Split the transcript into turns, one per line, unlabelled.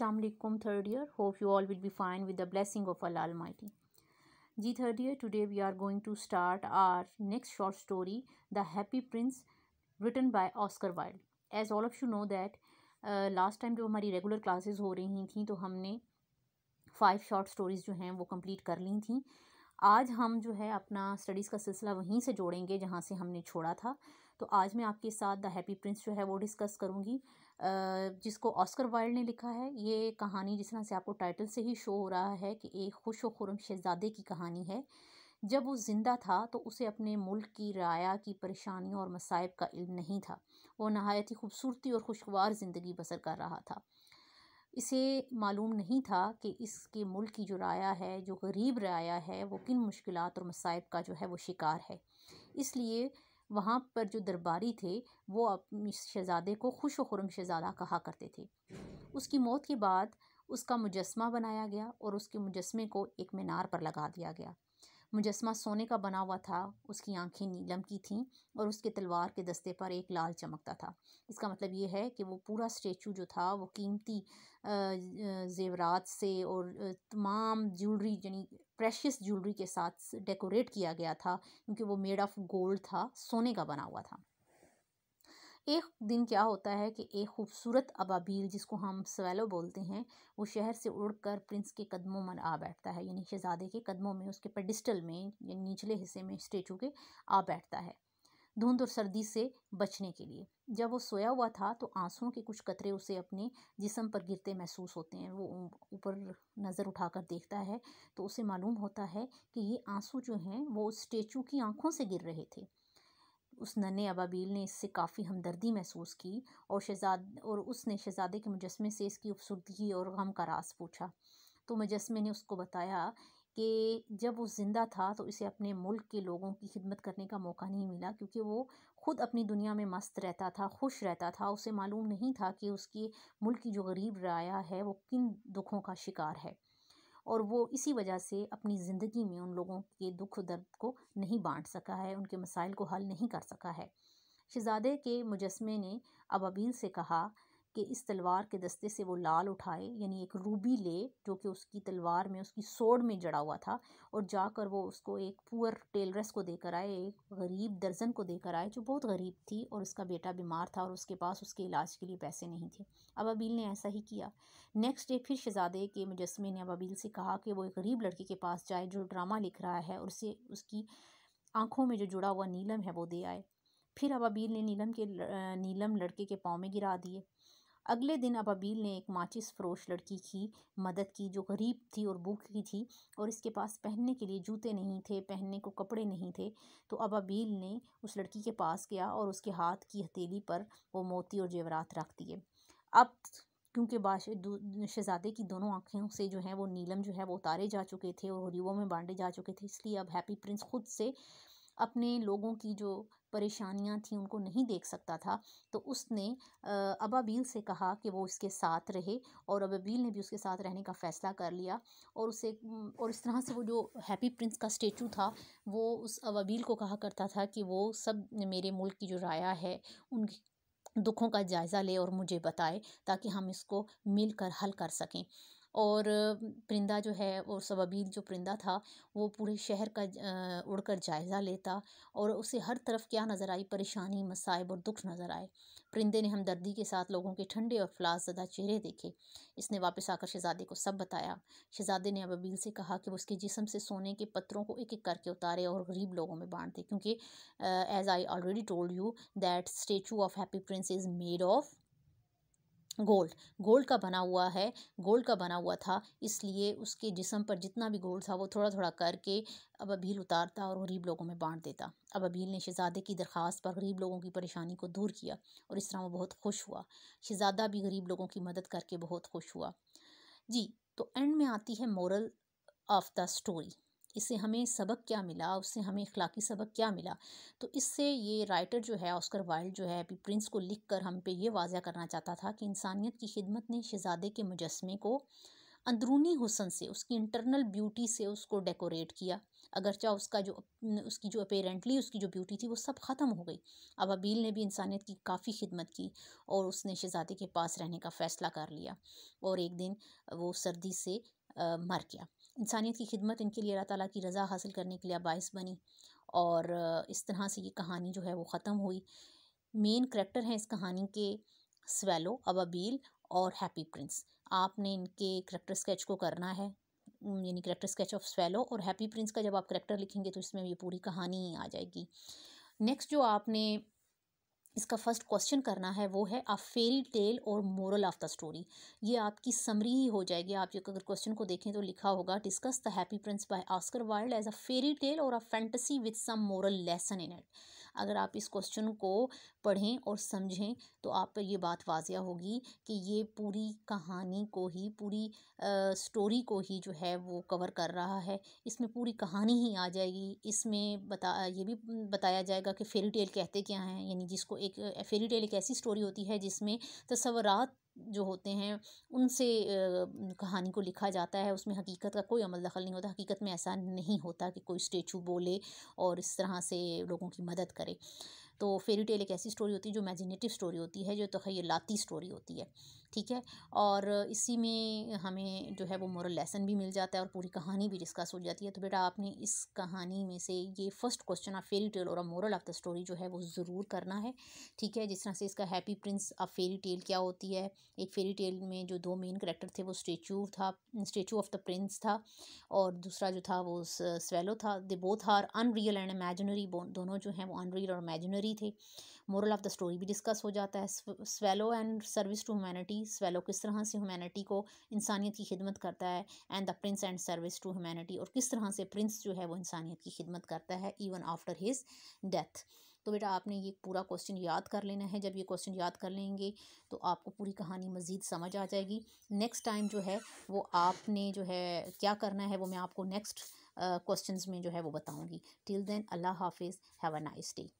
third year year hope you all will be fine with the blessing of Allah mighty जी third year today we are going to start our next short story the happy prince written by Oscar Wilde as all of you know that last time जो हमारी regular classes हो रही थी तो हमने five short stories जो हैं वो कंप्लीट कर ली थी आज हम जो है अपना स्टडीज़ का सिलसिला वहीं से जोड़ेंगे जहाँ से हमने छोड़ा था तो आज मैं आपके साथ द हैप्पी प्रिंस जो है वो डिस्कस करूँगी जिसको ऑस्कर वाइल्ड ने लिखा है ये कहानी जिस तरह से आपको टाइटल से ही शो हो रहा है कि एक खुश खुरम शहजादे की कहानी है जब वो ज़िंदा था तो उसे अपने मुल्क की राया की परेशानियों और मसाइब का इल्म नहीं था वो नहायत ही खूबसूरती और खुशगवार ज़िंदगी बसर कर रहा था इसे मालूम नहीं था कि इसके मुल्क की जो राया है जो गरीब राया है वो किन मुश्किल और मसाइब का जो है वो शिकार है इसलिए वहाँ पर जो दरबारी थे वो अपने शहज़ादे को खुश खुरम शहज़ादा कहा करते थे उसकी मौत के बाद उसका मुजस्मा बनाया गया और उसके मुजस्मे को एक मीनार पर लगा दिया गया मुजस्मा सोने का बना हुआ था उसकी आंखें नीलम की थीं और उसके तलवार के दस्ते पर एक लाल चमकता था इसका मतलब ये है कि वो पूरा स्टेचू जो था वो कीमती जेवरात से और तमाम ज्वेलरी यानी प्रेशियस ज्वेलरी के साथ डेकोरेट किया गया था क्योंकि वो मेड ऑफ गोल्ड था सोने का बना हुआ था एक दिन क्या होता है कि एक खूबसूरत अबाबील जिसको हम स्वेलो बोलते हैं वो शहर से उड़कर प्रिंस के कदमों में आ बैठता है यानी शहजादे के कदमों में उसके पेडिस्टल में या निचले हिस्से में स्टेचू के आ बैठता है धुंध और सर्दी से बचने के लिए जब वो सोया हुआ था तो आंसुओं के कुछ कतरे उसे अपने जिसम पर गिरते महसूस होते हैं वो ऊपर नज़र उठाकर देखता है तो उसे मालूम होता है कि ये आंसू जो हैं वो स्टेचू की आंखों से गिर रहे थे उस नन्हे अबाबील ने इससे काफ़ी हमदर्दी महसूस की और शहजाद और उसने शहजादे के मुजस्मे से इसकी खूबसूरती और गम का रास पूछा तो मुजस्मे ने उसको बताया कि जब वो ज़िंदा था तो इसे अपने मुल्क के लोगों की खिदमत करने का मौका नहीं मिला क्योंकि वो ख़ुद अपनी दुनिया में मस्त रहता था खुश रहता था उसे मालूम नहीं था कि उसके मुल्क की जो गरीब राया है वो किन दुखों का शिकार है और वो इसी वजह से अपनी ज़िंदगी में उन लोगों के दुख दर्द को नहीं बांट सका है उनके मसाइल को हल नहीं कर सका है शहज़ादे के मुजस्मे ने अबाबील से कहा कि इस तलवार के दस्ते से वो लाल उठाए यानी एक रूबी ले जो कि उसकी तलवार में उसकी सोड में जड़ा हुआ था और जाकर वो उसको एक पुअर टेलरस को देकर आए एक गरीब दर्जन को देकर आए जो बहुत गरीब थी और उसका बेटा बीमार था और उसके पास उसके इलाज के लिए पैसे नहीं थे अब अबील ने ऐसा ही किया नेक्स्ट डे फिर शहजादे के मुजस्मे ने अब अबील से कहा कि वो एक गरीब लड़के के पास जाए जो ड्रामा लिख रहा है और उसे उसकी आँखों में जो जुड़ा हुआ नीलम है वो दे आए फिर अब अबील ने नीलम के नीलम लड़के के पाँव में गिरा दिए अगले दिन अबाबील ने एक माचिस फरोश लड़की की मदद की जो गरीब थी और भूखी थी और इसके पास पहनने के लिए जूते नहीं थे पहनने को कपड़े नहीं थे तो अबाबील ने उस लड़की के पास गया और उसके हाथ की हथेली पर वो मोती और जेवरात रख दिए अब क्योंकि शहजादे की दोनों आँखों से जो है वो नीलम जो है वो उतारे जा चुके थे और हरीवों में बांटे जा चुके थे इसलिए अब हैप्पी प्रिंस खुद से अपने लोगों की जो परेशानियां थी उनको नहीं देख सकता था तो उसने अबाबील से कहा कि वो उसके साथ रहे और अबाबील ने भी उसके साथ रहने का फ़ैसला कर लिया और उसे और इस तरह से वो जो हैप्पी प्रिंस का स्टेचू था वो उस अबाबील को कहा करता था कि वो सब मेरे मुल्क की जो राया है उन दुखों का जायज़ा ले और मुझे बताए ताकि हम इसको मिलकर हल कर सकें और परिंदा जो है वो सबाबील जो परिंदा था वो पूरे शहर का उड़ कर जायज़ा लेता और उसे हर तरफ क्या नज़र आई परेशानी मसाइब और दुख नज़र आए परिंदे ने हमदर्दी के साथ लोगों के ठंडे और फ्लास ज़दा चेहरे देखे इसने वापस आकर शहजादे को सब बताया शहजादे ने अबील से कहा कि वो उसके जिसम से सोने के पत्रों को एक एक करके उतारे और गरीब लोगों में बांट दे क्योंकि as I already told you that statue of happy prince is made of gold gold का बना हुआ है गोल्ड का बना हुआ था इसलिए उसके जिसम पर जितना भी गोल्ड था वो थोड़ा थोड़ा करके अब अबील उतारता और गरीब लोगों में बांट देता अब अबील ने शहजादे की दरख्वास्त पर गरीब लोगों की परेशानी को दूर किया और इस तरह वो बहुत खुश हुआ शहजादा भी गरीब लोगों की मदद करके बहुत खुश हुआ जी तो एंड में आती है मोरल ऑफ़ द स्टोरी इससे हमें सबक क्या मिला उससे हमें इखलाकी सबक क्या मिला तो इससे ये राइटर जो है ऑस्कर वाइल्ड जो है प्रिंस को लिख कर हम पे ये वाजह करना चाहता था कि इंसानियत की खिदमत ने शहजादे के मुजस्मे को अंदरूनी हुसन से उसकी इंटरनल ब्यूटी से उसको डेकोरेट किया अगरचा उसका जो उसकी जो अपेरेंटली उसकी जो ब्यूटी थी वो सब ख़त्म हो गई अब अबील ने भी इंसानियत की काफ़ी खिदमत की और उसने शहजादे के पास रहने का फ़ैसला कर लिया और एक दिन वो सर्दी से आ, मर गया इंसानियत की खिदमत इनके लिए अल्लाह ताली की रज़ा हासिल करने के लिए बायस बनी और इस तरह से ये कहानी जो है वो ख़त्म हुई मेन करेक्टर हैं इस कहानी के स्वेलो अबाबील और हैप्पी प्रिंस आपने इनके करेक्टर स्केच को करना है यानी करेक्टर स्केच ऑफ स्वेलो और हैप्पी प्रिंस का जब आप करेक्टर लिखेंगे तो इसमें ये पूरी कहानी आ जाएगी नेक्स्ट जो आपने इसका फर्स्ट क्वेश्चन करना है वो है अ फेरी टेल और मोरल ऑफ द स्टोरी ये आपकी समरी ही हो जाएगी आप जो अगर क्वेश्चन को देखें तो लिखा होगा discuss the happy prince by Oscar Wilde as a fairy tale और a fantasy with some moral lesson in it अगर आप इस क्वेश्चन को पढ़ें और समझें तो आप पर ये बात वाजिया होगी कि ये पूरी कहानी को ही पूरी आ, स्टोरी को ही जो है वो कवर कर रहा है इसमें पूरी कहानी ही आ जाएगी इसमें बता ये भी बताया जाएगा कि फेरी टेल कहते क्या हैं यानी जिसको एक फेरी टेल एक ऐसी स्टोरी होती है जिसमें तस्वरत जो होते हैं उनसे कहानी को लिखा जाता है उसमें हकीकत का कोई अमल दखल नहीं होता हकीकत में ऐसा नहीं होता कि कोई स्टेचू बोले और इस तरह से लोगों की मदद करे तो फेरी टेल एक ऐसी स्टोरी होती है जो इमेजिनेटिव स्टोरी होती है जो तखयलाती तो स्टोरी होती है ठीक है और इसी में हमें जो है वो मॉरल लेसन भी मिल जाता है और पूरी कहानी भी डिस्कस हो जाती है तो बेटा आपने इस कहानी में से ये first question of fairy tale और a moral of the story जो है वो ज़रूर करना है ठीक है जिस तरह से इसका happy prince of fairy tale क्या होती है एक फेरी टेल में जो दो मेन करेक्टर थे वो स्टेचू था स्टेचू ऑफ द प्रिंस था और दूसरा जो था वो स्वेलो था they both are unreal and imaginary दोनों जो हैं वो अनरियल और इमेजनरी थे मोरल ऑफ़ द स्टोरी भी डिस्कस हो जाता है swallow and service to humanity swallow किस तरह से ह्यूमैनिटी को इंसानियत की खिदमत करता है and the prince and service to humanity और किस तरह से प्रिंस जो है वो इंसानियत की खिदमत करता है इवन आफ्टर हिज डेथ तो बेटा आपने ये पूरा क्वेश्चन याद कर लेना है जब ये क्वेश्चन याद कर लेंगे तो आपको पूरी कहानी मज़ीद समझ आ जाएगी नेक्स्ट टाइम जो है वो आपने जो है क्या करना है वो मैं आपको नेक्स्ट क्वेश्चंस में जो है वो बताऊँगी टिल देन अल्लाह हाफिज़ हैव अ नाइस डे